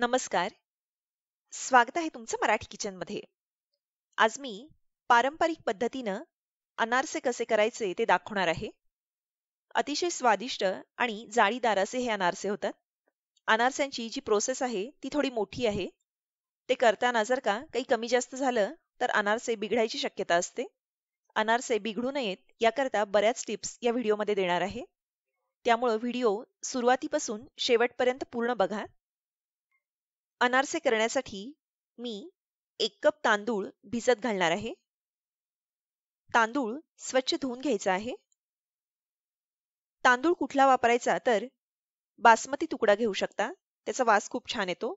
नमस्कार स्वागत आहे तुमचं मराठी किचनमध्ये आज मी पारंपरिक पद्धतीनं अनारसे कसे करायचे ते दाखवणार आहे अतिशय स्वादिष्ट आणि जाळीदार असे हे अनारसे होतात अनारस्यांची जी प्रोसेस आहे ती थोडी मोठी आहे ते करताना जर का काही कमी जास्त झालं तर अनारसे बिघडायची शक्यता असते अनारसे बिघडू नयेत याकरता बऱ्याच टिप्स या व्हिडिओमध्ये देणार आहे त्यामुळं व्हिडिओ सुरुवातीपासून शेवटपर्यंत पूर्ण बघा अनारसे करण्यासाठी मी एक कप तांदूळ भिजत घालणार आहे तांदूळ स्वच्छ धुवून घ्यायचा आहे तांदूळ कुठला वापरायचा तर बासमती तुकडा घेऊ शकता त्याचा वास खूप छान येतो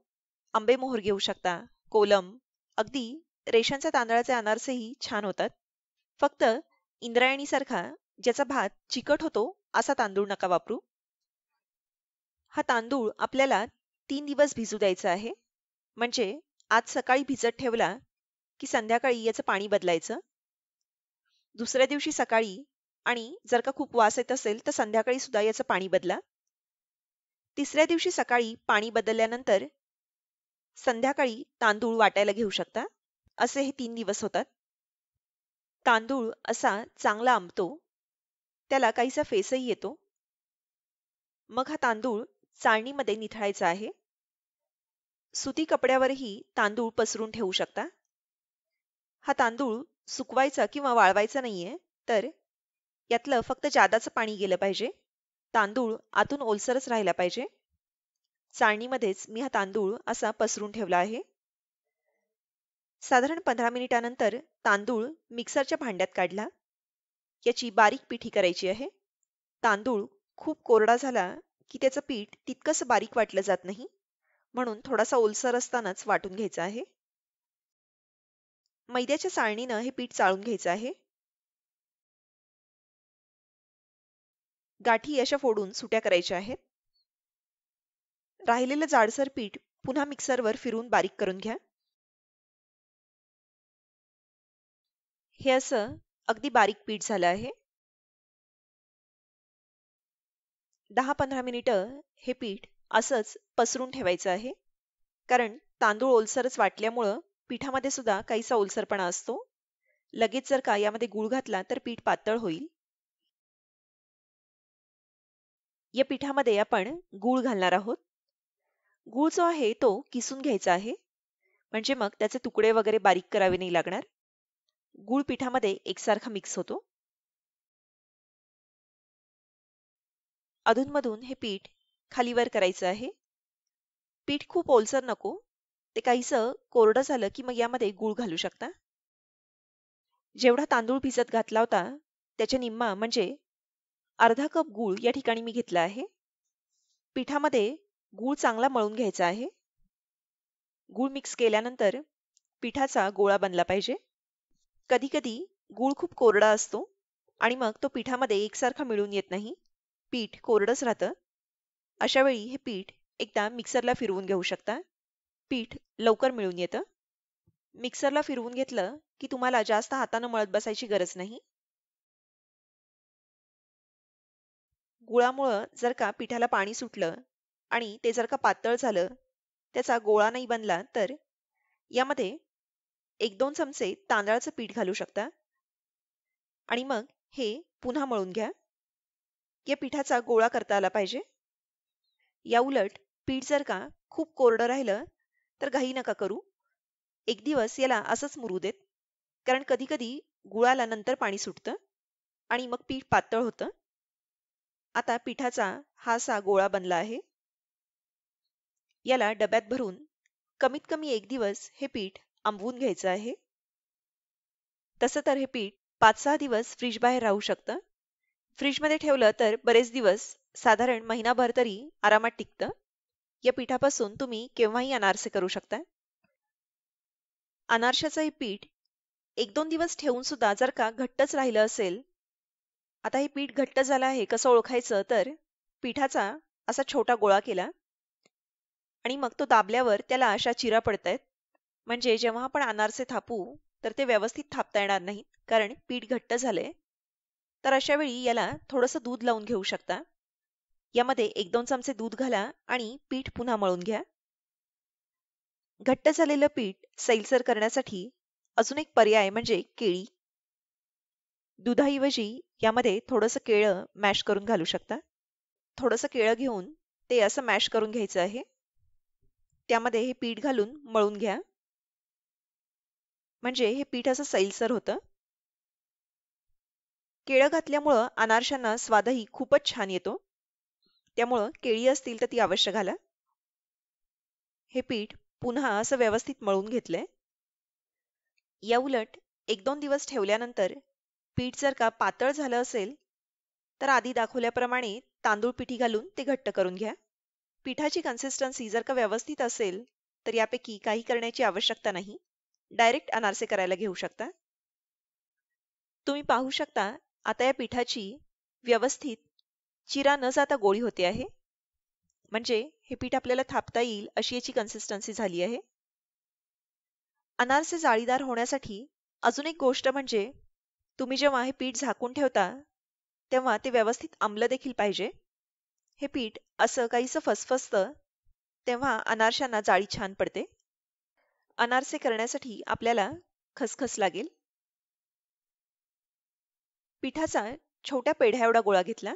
आंबे मोहर घेऊ शकता कोलम अगदी रेशनच्या तांदळाचे अनारसेही छान होतात फक्त इंद्रायणीसारखा ज्याचा भात चिकट होतो असा तांदूळ नका वापरू हा तांदूळ आपल्याला तीन दिवस भिजू द्यायचं आहे म्हणजे आज सकाळी भिजत ठेवला की संध्याकाळी याचं पाणी बदलायचं दुसऱ्या दिवशी सकाळी आणि जर का खूप वास येत असेल तर संध्याकाळी सुद्धा याचं पाणी बदला तिसऱ्या दिवशी सकाळी पाणी बदलल्यानंतर संध्याकाळी तांदूळ वाटायला घेऊ शकता असे हे तीन दिवस होतात तांदूळ असा चांगला आंबतो त्याला काहीसा फेसही येतो मग हा तांदूळ चाळणीमध्ये निथळायचा आहे सुती कपड्यावरही तांदूळ पसरून ठेवू शकता हा तांदूळ सुकवायचा किंवा वाळवायचा नाहीये तर यातलं फक्त जादाचं पाणी गेलं पाहिजे तांदूळ आतून ओलसरच राहिला पाहिजे चाळणीमध्येच मी हा तांदूळ असा पसरून ठेवला आहे साधारण पंधरा मिनिटानंतर तांदूळ मिक्सरच्या भांड्यात काढला याची बारीक पिठी करायची आहे तांदूळ खूप कोरडा झाला की त्याचं पीठ तितकसं बारीक वाटलं जात नाही म्हणून थोडासा ओलसर असतानाच वाटून घ्यायचा आहे मैद्याच्या साळणीनं हे पीठ चाळून घ्यायचं आहे गाठी अशा फोडून सुट्या करायच्या आहेत राहिलेलं जाडसर पीठ पुन्हा मिक्सरवर फिरून बारीक करून घ्या हे असं अगदी बारीक पीठ झालं आहे दहा पंधरा मिनिटं हे पीठ असंच पसरून ठेवायचं आहे कारण तांदूळ ओलसरच वाटल्यामुळं पिठामध्ये सुद्धा काहीसा ओलसरपणा असतो लगेच जर का यामध्ये गुळ घातला तर पीठ पातळ होईल या पिठामध्ये आपण गूळ घालणार आहोत गूळ जो आहे तो किसून घ्यायचा आहे म्हणजे मग त्याचे तुकडे वगैरे बारीक करावे नाही लागणार गूळ पिठामध्ये एकसारखा मिक्स होतो अधूनमधून हे पीठ खाली वर करायचं आहे पीठ खूप ओलसर नको ते काहीस कोरडं झालं की मग यामध्ये गूळ घालू शकता जेवढा तांदूळ भिजत घातला होता त्याच्या निम्मा म्हणजे अर्धा कप गूळ या ठिकाणी मी घेतला आहे पिठामध्ये गूळ चांगला मळून घ्यायचा आहे गूळ मिक्स केल्यानंतर पिठाचा गोळा बनला पाहिजे कधी कधी गूळ खूप कोरडा असतो आणि मग तो पिठामध्ये एकसारखा मिळून येत नाही पीठ कोरडंच राहतं अशावेळी हे पीठ एकदा मिक्सरला फिरवून घेऊ शकता पीठ लवकर मिळून येतं मिक्सरला फिरवून घेतलं की तुम्हाला जास्त हातानं मळत बसायची गरज नाही गुळामुळं जर का पिठाला पाणी सुटलं आणि ते जर का पातळ झालं त्याचा गोळा नाही बनला तर यामध्ये एक दोन चमचे तांदळाचं पीठ घालू शकता आणि मग हे पुन्हा मळून घ्या या पिठाचा गोळा करता आला पाहिजे या उलट पीठ जर का खूप कोरडं राहिलं तर घाई नका करू एक दिवस याला असंच मुरू देत कारण कधीकधी गुळाला नंतर पाणी सुटतं आणि मग पीठ पातळ होतं आता पिठाचा हा सा गोळा बनला आहे याला डब्यात भरून कमीत कमी एक दिवस हे पीठ आंबवून घ्यायचं आहे तसं तर हे पीठ पाच सहा दिवस फ्रीज बाहेर राहू शकतं फ्रीजमध्ये ठेवलं तर बरेच दिवस साधारण महिनाभर तरी आरामात टिकतं या पिठापासून तुम्ही केव्हाही अनारसे करू शकता अनारशाचं हे पीठ एक दोन दिवस ठेवून सुद्धा जर का घट्टच राहिलं असेल आता हे पीठ घट्ट झालं आहे कसं ओळखायचं तर पिठाचा असा छोटा गोळा केला आणि मग तो दाबल्यावर त्याला अशा चिरा पडतायत म्हणजे जेव्हा आपण अनारसे थापू तर ते व्यवस्थित थापता येणार नाहीत कारण पीठ घट्ट झाले तर अशा वेळी याला थोडंसं दूध लावून घेऊ शकता यामध्ये एक दोन चमचे दूध घाला आणि पीठ पुन्हा मळून घ्या घट्ट झालेलं पीठ सैलसर करण्यासाठी अजून एक पर्याय म्हणजे केळी दुधाऐवजी यामध्ये थोडंसं केळं मॅश करून घालू शकता थोडंसं केळं घेऊन ते असं मॅश करून घ्यायचं आहे त्यामध्ये हे पीठ घालून मळून घ्या म्हणजे हे पीठ असं सैलसर होतं केळं घातल्यामुळं अनारशांना स्वादही खूपच छान येतो त्यामुळं केळी असतील तर ती अवश्य घाला हे पीठ पुन्हा असं व्यवस्थित मळून घेतलंय या उलट एक दोन दिवस ठेवल्यानंतर पीठ जर का पातळ झालं असेल तर आधी दाखवल्याप्रमाणे तांदूळ पिठी घालून ते घट्ट करून घ्या पिठाची कन्सिस्टन्सी जर का व्यवस्थित असेल तर यापैकी काही करण्याची आवश्यकता नाही डायरेक्ट अनारसे करायला घेऊ शकता तुम्ही पाहू शकता आता या पिठाची व्यवस्थित चिरा न जाता गोळी होते आहे म्हणजे हे पीठ आपल्याला थापता येईल अशी याची कन्सिस्टन्सी झाली आहे अनारसे जाळीदार होण्यासाठी अजून एक गोष्ट म्हणजे तुम्ही जेव्हा हे पीठ झाकून ठेवता तेव्हा ते व्यवस्थित आंबलं देखील पाहिजे हे पीठ असं काहीसं फसफसतं तेव्हा अनारशांना जाळी छान पडते अनारसे करण्यासाठी आपल्याला खसखस लागेल पिठाचा छोट्या पेढ्या एवढा गोळा घेतला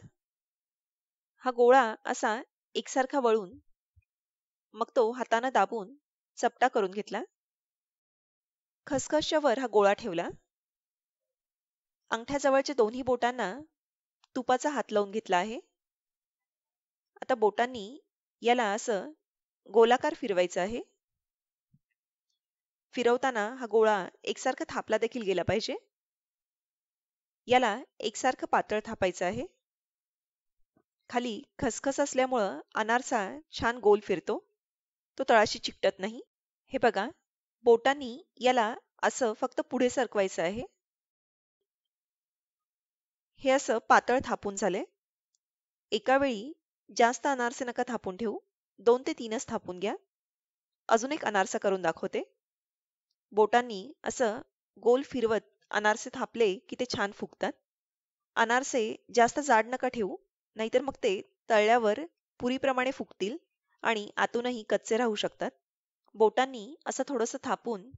हा गोळा असा एकसारखा वळून मग तो हातानं दाबून चपटा करून घेतला खसखसच्या वर हा गोळा ठेवला अंगठ्याजवळच्या दोन्ही बोटांना तुपाचा हात लावून घेतला आहे आता बोटांनी याला असं गोलाकार फिरवायचं आहे फिरवताना हा गोळा एकसारखा थापला देखील गेला पाहिजे याला एकसारखं पातळ थापायचं आहे खाली खसखस असल्यामुळं अनारसा छान गोल फिरतो तो तळाशी चिकटत नाही हे बघा बोटांनी याला असं फक्त पुढे सरकवायचं आहे हे असं पातळ थापून झाले एका वेळी जास्त अनारसे नका थापून ठेवू दोन ते तीनच थापून घ्या अजून एक अनारसा करून दाखवते बोटांनी असं गोल फिरवत अनारसे थापले की ते छान फुगतात अनारसे जास्त जाड नका ठेवू नाहीतर मग ते तळल्यावर पुरीप्रमाणे फुगतील आणि आतूनही कच्चे राहू शकतात बोटांनी असं थोडंसं थापून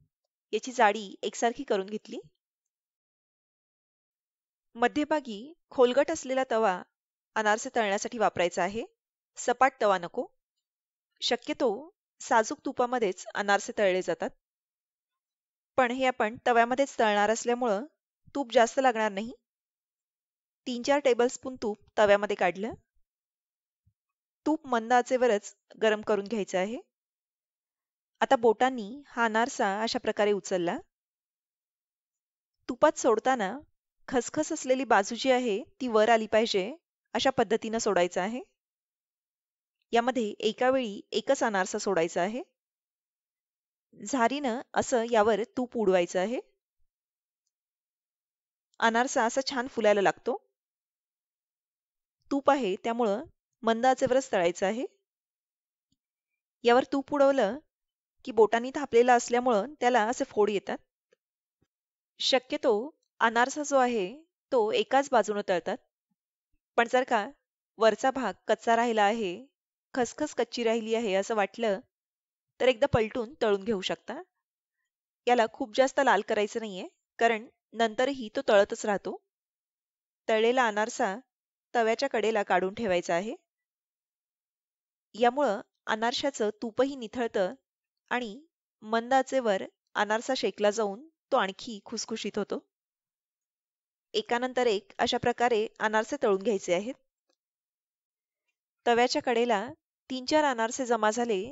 याची जाडी एकसारखी करून घेतली मध्यभागी खोलगट असलेला तवा अनारसे तळण्यासाठी वापरायचा आहे सपाट तवा नको शक्यतो साजूक तुपामध्येच अनारसे तळले जातात पण हे आपण तव्यामध्येच तळणार असल्यामुळं तूप जास्त लागणार नाही तीन चार स्पून तूप तव्यामध्ये काढलं तूप मंद आचेवरच गरम करून घ्यायचं आहे आता बोटांनी हा अनारसा अशा प्रकारे उचलला तुपात सोडताना खसखस असलेली बाजू जी आहे ती वर आली पाहिजे अशा पद्धतीनं सोडायचं आहे यामध्ये एका वेळी एकच अनारसा सोडायचा आहे झारीनं असं यावर तूप उडवायचं आहे अनारसा असा छान फुलायला लागतो तूप आहे त्यामुळं मंदाचेवरच तळायचं आहे यावर तूप उडवलं की बोटांनी थापलेलं असल्यामुळं त्याला असे फोड येतात शक्यतो अनारसा जो आहे तो एकाच बाजूने तळतात पण जर का वरचा भाग कच्चा राहिला आहे खसखस कच्ची राहिली आहे असं वाटलं तर एकदा पलटून तळून घेऊ शकता याला खूप जास्त लाल करायचं नाहीये कारण नंतरही तो तळतच राहतो तळलेला अनारसा तव्याच्या कडेला काढून ठेवायचं आहे यामुळं अनारशाचं तूपही निथळतं आणि मंद आचेवर अनारसा शेकला जाऊन तो आणखी खुसखुशीत होतो एकानंतर एक अशा प्रकारे अनारसे तळून घ्यायचे आहेत तव्याच्या कडेला तीन चार अनारसे जमा झाले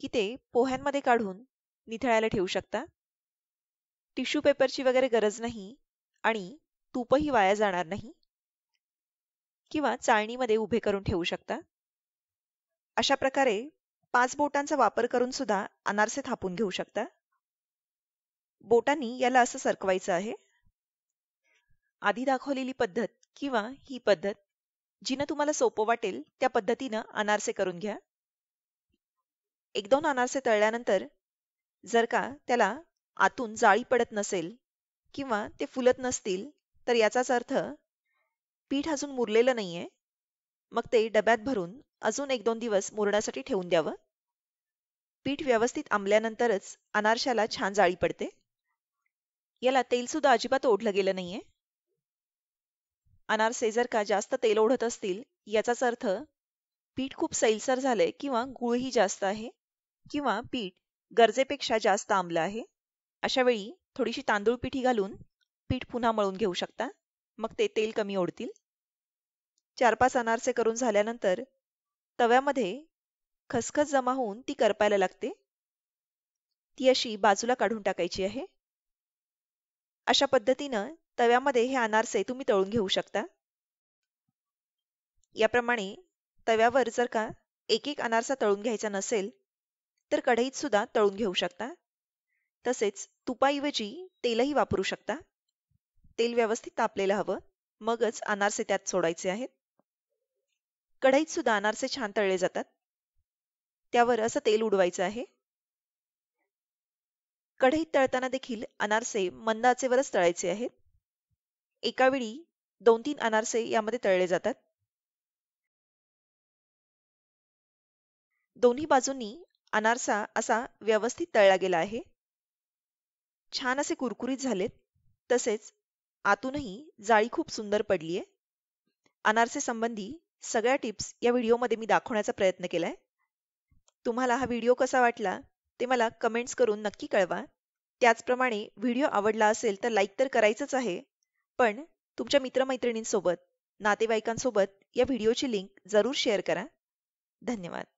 की ते पोह्यांमध्ये काढून निथळायला ठेवू शकता टिश्यू पेपरची वगैरे गरज नाही आणि तूपही वाया जाणार नाही किंवा चाळणीमध्ये उभे करून ठेवू शकता अशा प्रकारे पाच बोटांचा वापर करून सुद्धा अनारसे थापून घेऊ शकता बोटांनी याला असं सरकवायचं आहे आधी दाखवलेली पद्धत किंवा ही पद्धत जिनं तुम्हाला सोपं वाटेल त्या पद्धतीनं अनारसे करून घ्या एक दोन अनारसे तळल्यानंतर जर का त्याला आतून जाळी पडत नसेल किंवा ते फुलत नसतील तर याचाच अर्थ पीठ अजून मुरलेलं नाहीये मग ते डब्यात भरून अजून एक दोन दिवस मुरण्यासाठी ठेवून द्यावं पीठ व्यवस्थित आंबल्यानंतरच अनारशाला छान जाळी पडते याला तेल सुद्धा अजिबात ओढलं गेलं नाहीये अनारसे जर का जास्त तेल ओढत असतील याचाच अर्थ पीठ खूप सैलसर झालंय किंवा गुळही जास्त आहे किंवा पीठ गरजेपेक्षा जास्त आंबलं आहे अशा वेळी थोडीशी तांदूळ पिठी घालून पीठ पुन्हा मळून घेऊ शकता मग ते तेल कमी ओढतील चार पाच अनारसे करून झाल्यानंतर तव्यामध्ये खसखस जमा होऊन ती करपायला लागते ती अशी बाजूला काढून टाकायची आहे अशा पद्धतीनं तव्यामध्ये हे अनारसे तुम्ही तळून घेऊ शकता याप्रमाणे तव्यावर जर का एक एक अनारसा तळून घ्यायचा नसेल तर कढईत सुद्धा तळून घेऊ शकता तसेच तुपाऐवजी तेलही वापरू शकता तेल व्यवस्थित तापलेलं हवं मगच अनारसे त्यात सोडायचे आहेत कढईत सुद्धा अनारसे छान तळले जातात त्यावर असं तेल उडवायचं आहे कढईत तळताना देखील अनारसे मंदाचेवरच तळायचे आहेत एकावेळी दोन तीन अनारसे यामध्ये तळले जातात दोन्ही बाजूंनी अनारसा असा व्यवस्थित तळला गेला आहे छान असे कुरकुरीत झालेत तसेच आतूनही जाळी खूप सुंदर पडलीये अनारसे संबंधी सगळ्या टिप्स या व्हिडिओमध्ये मी दाखवण्याचा प्रयत्न केलाय तुम्हाला हा व्हिडिओ कसा वाटला ते मला कमेंट्स करून नक्की कळवा त्याचप्रमाणे व्हिडिओ आवडला असेल तर लाईक तर करायचंच आहे पण तुमच्या मित्रमैत्रिणींसोबत नातेवाईकांसोबत या व्हिडिओची लिंक जरूर शेअर करा धन्यवाद